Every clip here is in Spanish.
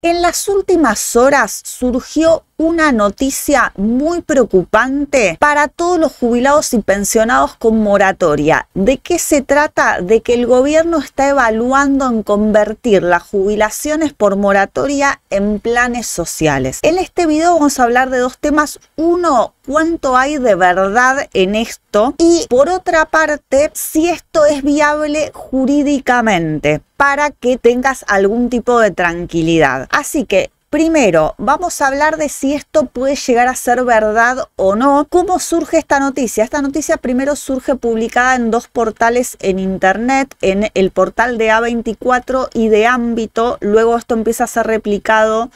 En las últimas horas surgió una noticia muy preocupante para todos los jubilados y pensionados con moratoria. ¿De qué se trata? De que el gobierno está evaluando en convertir las jubilaciones por moratoria en planes sociales. En este video vamos a hablar de dos temas. Uno, cuánto hay de verdad en esto y por otra parte si esto es viable jurídicamente para que tengas algún tipo de tranquilidad. Así que Primero, vamos a hablar de si esto puede llegar a ser verdad o no. ¿Cómo surge esta noticia? Esta noticia primero surge publicada en dos portales en internet, en el portal de A24 y de Ámbito. Luego esto empieza a ser replicado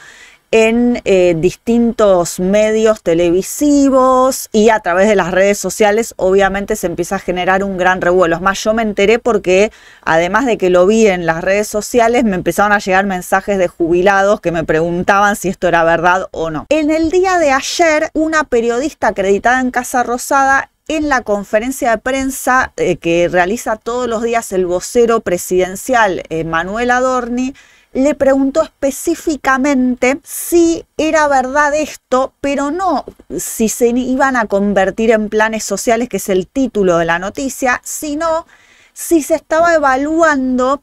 en eh, distintos medios televisivos y a través de las redes sociales, obviamente se empieza a generar un gran revuelo. Es más, yo me enteré porque, además de que lo vi en las redes sociales, me empezaron a llegar mensajes de jubilados que me preguntaban si esto era verdad o no. En el día de ayer, una periodista acreditada en Casa Rosada en la conferencia de prensa eh, que realiza todos los días el vocero presidencial eh, Manuel Adorni, le preguntó específicamente si era verdad esto, pero no si se iban a convertir en planes sociales, que es el título de la noticia, sino si se estaba evaluando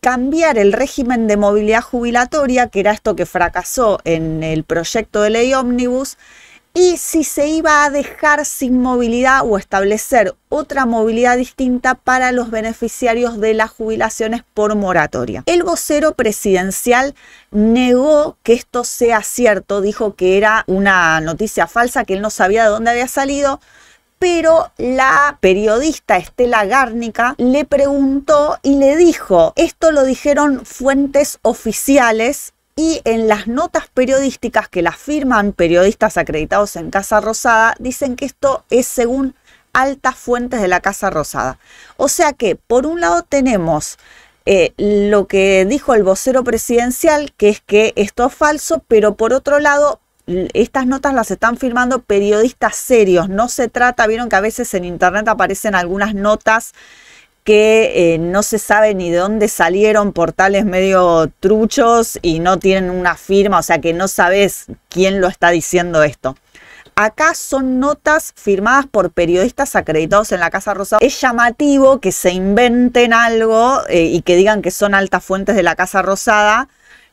cambiar el régimen de movilidad jubilatoria, que era esto que fracasó en el proyecto de ley ómnibus, y si se iba a dejar sin movilidad o establecer otra movilidad distinta para los beneficiarios de las jubilaciones por moratoria. El vocero presidencial negó que esto sea cierto, dijo que era una noticia falsa, que él no sabía de dónde había salido, pero la periodista Estela Gárnica le preguntó y le dijo, esto lo dijeron fuentes oficiales y en las notas periodísticas que las firman periodistas acreditados en Casa Rosada, dicen que esto es según altas fuentes de la Casa Rosada. O sea que, por un lado, tenemos eh, lo que dijo el vocero presidencial, que es que esto es falso, pero por otro lado, estas notas las están firmando periodistas serios. No se trata, vieron que a veces en Internet aparecen algunas notas que eh, no se sabe ni de dónde salieron portales medio truchos y no tienen una firma, o sea que no sabes quién lo está diciendo esto. Acá son notas firmadas por periodistas acreditados en la Casa Rosada. Es llamativo que se inventen algo eh, y que digan que son altas fuentes de la Casa Rosada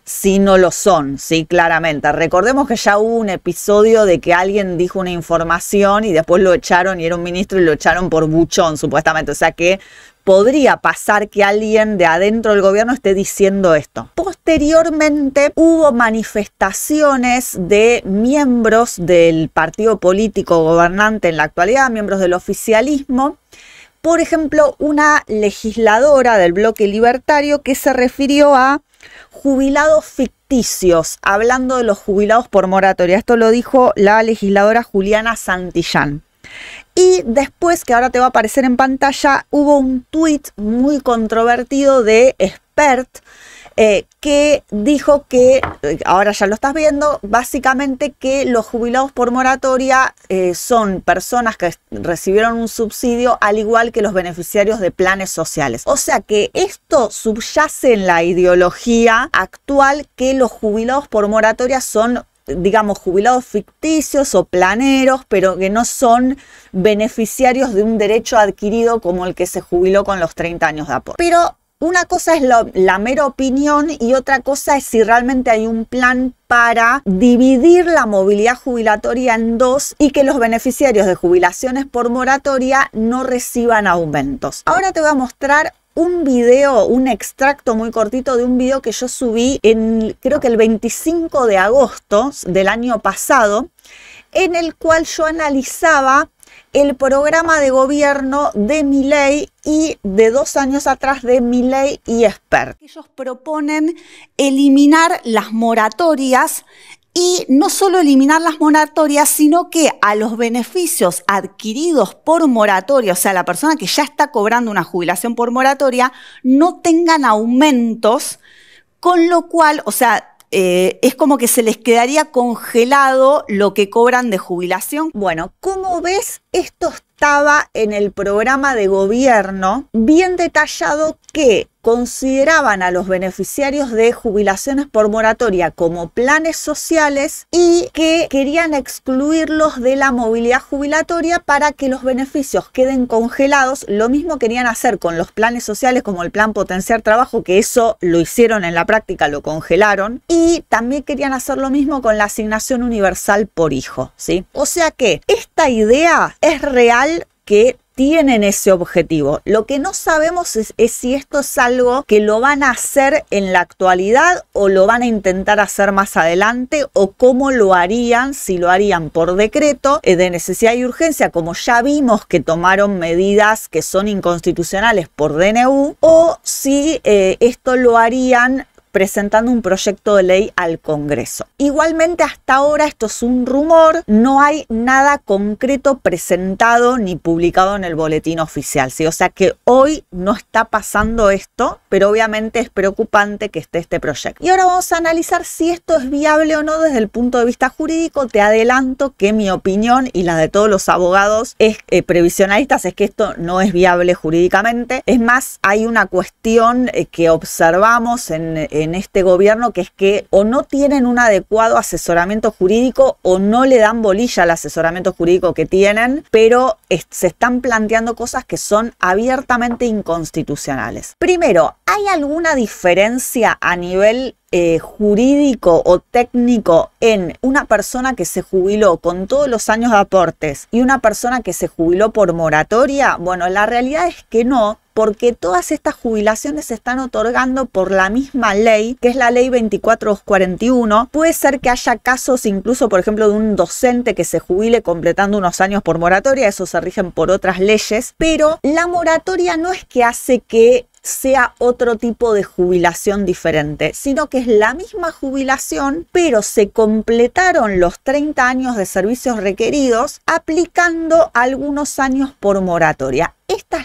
si no lo son, sí, claramente. Recordemos que ya hubo un episodio de que alguien dijo una información y después lo echaron y era un ministro y lo echaron por buchón, supuestamente. O sea que podría pasar que alguien de adentro del gobierno esté diciendo esto. Posteriormente hubo manifestaciones de miembros del partido político gobernante en la actualidad, miembros del oficialismo, por ejemplo, una legisladora del bloque libertario que se refirió a jubilados ficticios, hablando de los jubilados por moratoria. Esto lo dijo la legisladora Juliana Santillán. Y después, que ahora te va a aparecer en pantalla, hubo un tuit muy controvertido de Expert eh, que dijo que, eh, ahora ya lo estás viendo, básicamente que los jubilados por moratoria eh, son personas que recibieron un subsidio al igual que los beneficiarios de planes sociales. O sea que esto subyace en la ideología actual que los jubilados por moratoria son digamos, jubilados ficticios o planeros, pero que no son beneficiarios de un derecho adquirido como el que se jubiló con los 30 años de aporte. Pero una cosa es la mera opinión y otra cosa es si realmente hay un plan para dividir la movilidad jubilatoria en dos y que los beneficiarios de jubilaciones por moratoria no reciban aumentos. Ahora te voy a mostrar un video, un extracto muy cortito de un video que yo subí en creo que el 25 de agosto del año pasado, en el cual yo analizaba el programa de gobierno de Miley y de dos años atrás de Miley y expert. Ellos proponen eliminar las moratorias y no solo eliminar las moratorias, sino que a los beneficios adquiridos por moratoria, o sea, la persona que ya está cobrando una jubilación por moratoria, no tengan aumentos, con lo cual, o sea, eh, es como que se les quedaría congelado lo que cobran de jubilación. Bueno, ¿cómo ves esto estaba en el programa de gobierno bien detallado que consideraban a los beneficiarios de jubilaciones por moratoria como planes sociales y que querían excluirlos de la movilidad jubilatoria para que los beneficios queden congelados. Lo mismo querían hacer con los planes sociales como el plan potenciar trabajo, que eso lo hicieron en la práctica, lo congelaron. Y también querían hacer lo mismo con la asignación universal por hijo. ¿sí? O sea que esta idea es real que tienen ese objetivo. Lo que no sabemos es, si esto es algo que lo van a hacer en la actualidad o lo van a intentar hacer más adelante o cómo lo harían, si lo harían por decreto eh, de necesidad y urgencia, como ya vimos que tomaron medidas que son inconstitucionales por DNU, o si eh, esto lo harían presentando un proyecto de ley al Congreso. Igualmente hasta ahora esto es un rumor, no hay nada concreto presentado ni publicado en el boletín oficial, o sea que hoy no está pasando esto, pero obviamente es preocupante que esté este proyecto. Y ahora vamos a analizar si esto es viable o no desde el punto de vista jurídico. Te adelanto que mi opinión y la de todos los abogados es, eh, previsionalistas es que esto no es viable jurídicamente. Es más, hay una cuestión eh, que observamos en... Eh, en este gobierno, que es que o no tienen un adecuado asesoramiento jurídico o no le dan bolilla al asesoramiento jurídico que tienen, pero se están planteando cosas que son abiertamente inconstitucionales. Primero, ¿hay alguna diferencia a nivel eh, jurídico o técnico en una persona que se jubiló con todos los años de aportes y una persona que se jubiló por moratoria? Bueno, la realidad es que no, porque todas estas jubilaciones se están otorgando por la misma ley, que es la ley 2441. Puede ser que haya casos incluso, por ejemplo, de un docente que se jubile completando unos años por moratoria, eso se rigen por otras leyes, pero la moratoria no es que hace que sea otro tipo de jubilación diferente, sino que es la misma jubilación, pero se completaron los 30 años de servicios requeridos aplicando algunos años por moratoria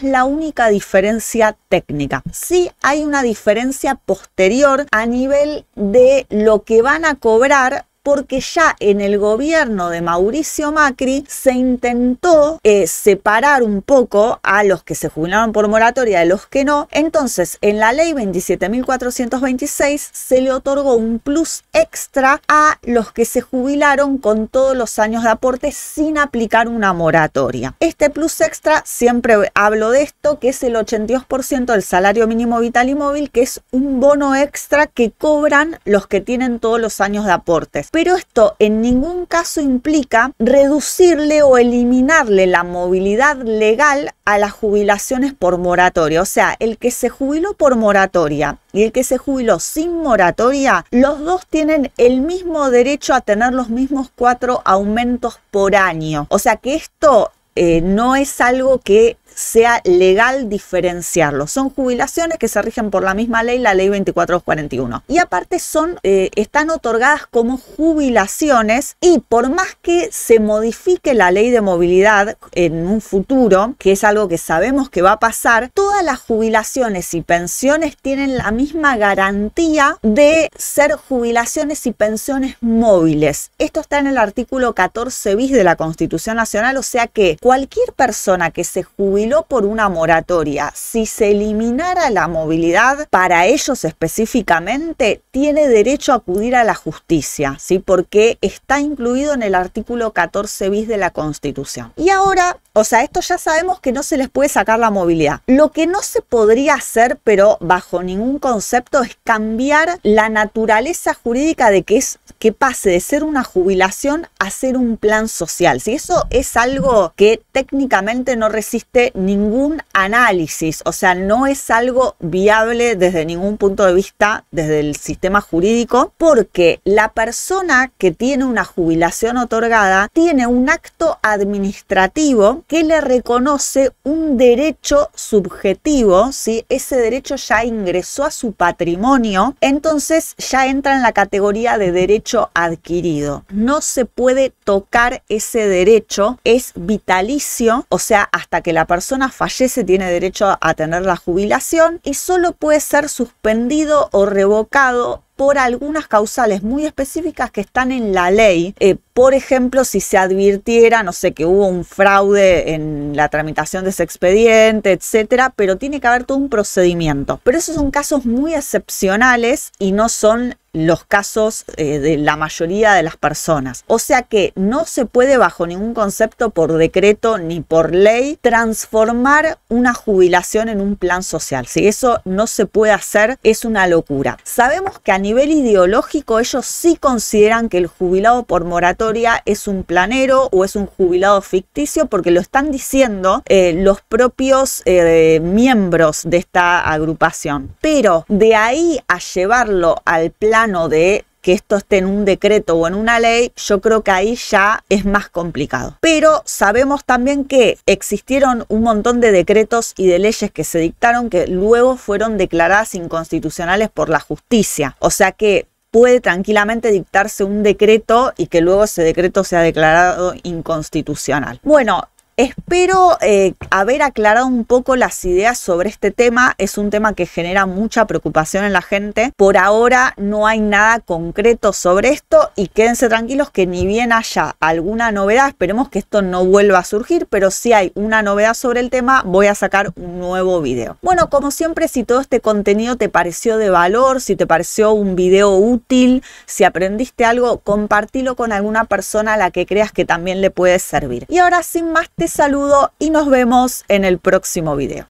la única diferencia técnica. Sí hay una diferencia posterior a nivel de lo que van a cobrar porque ya en el gobierno de Mauricio Macri se intentó eh, separar un poco a los que se jubilaron por moratoria de los que no. Entonces, en la ley 27.426 se le otorgó un plus extra a los que se jubilaron con todos los años de aporte sin aplicar una moratoria. Este plus extra, siempre hablo de esto, que es el 82% del salario mínimo vital y móvil, que es un bono extra que cobran los que tienen todos los años de aportes pero esto en ningún caso implica reducirle o eliminarle la movilidad legal a las jubilaciones por moratoria. O sea, el que se jubiló por moratoria y el que se jubiló sin moratoria, los dos tienen el mismo derecho a tener los mismos cuatro aumentos por año. O sea que esto eh, no es algo que sea legal diferenciarlo. Son jubilaciones que se rigen por la misma ley, la ley 2441. Y aparte son, eh, están otorgadas como jubilaciones y por más que se modifique la ley de movilidad en un futuro, que es algo que sabemos que va a pasar, todas las jubilaciones y pensiones tienen la misma garantía de ser jubilaciones y pensiones móviles. Esto está en el artículo 14 bis de la Constitución Nacional, o sea que cualquier persona que se jubile jubiló por una moratoria. Si se eliminara la movilidad, para ellos específicamente, tiene derecho a acudir a la justicia, ¿sí? porque está incluido en el artículo 14 bis de la Constitución. Y ahora, o sea, esto ya sabemos que no se les puede sacar la movilidad. Lo que no se podría hacer, pero bajo ningún concepto, es cambiar la naturaleza jurídica de que es que pase de ser una jubilación a ser un plan social. Si eso es algo que técnicamente no resiste ningún análisis, o sea, no es algo viable desde ningún punto de vista, desde el sistema jurídico, porque la persona que tiene una jubilación otorgada tiene un acto administrativo que le reconoce un derecho subjetivo, si ese derecho ya ingresó a su patrimonio, entonces ya entra en la categoría de derecho adquirido. No se puede tocar ese derecho, es vitalicio, o sea, hasta que la persona persona fallece tiene derecho a tener la jubilación y solo puede ser suspendido o revocado por algunas causales muy específicas que están en la ley. Eh, por ejemplo, si se advirtiera, no sé, que hubo un fraude en la tramitación de ese expediente, etcétera, pero tiene que haber todo un procedimiento. Pero esos son casos muy excepcionales y no son los casos eh, de la mayoría de las personas. O sea que no se puede bajo ningún concepto por decreto ni por ley transformar una jubilación en un plan social. Si eso no se puede hacer es una locura. Sabemos que a nivel ideológico ellos sí consideran que el jubilado por moratoria es un planero o es un jubilado ficticio porque lo están diciendo eh, los propios eh, miembros de esta agrupación. Pero de ahí a llevarlo al plan de que esto esté en un decreto o en una ley, yo creo que ahí ya es más complicado. Pero sabemos también que existieron un montón de decretos y de leyes que se dictaron que luego fueron declaradas inconstitucionales por la justicia. O sea que puede tranquilamente dictarse un decreto y que luego ese decreto sea declarado inconstitucional. Bueno, Espero eh, haber aclarado un poco las ideas sobre este tema. Es un tema que genera mucha preocupación en la gente. Por ahora no hay nada concreto sobre esto y quédense tranquilos que ni bien haya alguna novedad, esperemos que esto no vuelva a surgir, pero si hay una novedad sobre el tema voy a sacar un nuevo video. Bueno, como siempre, si todo este contenido te pareció de valor, si te pareció un video útil, si aprendiste algo, compartilo con alguna persona a la que creas que también le puede servir. Y ahora sin más te saludo y nos vemos en el próximo video.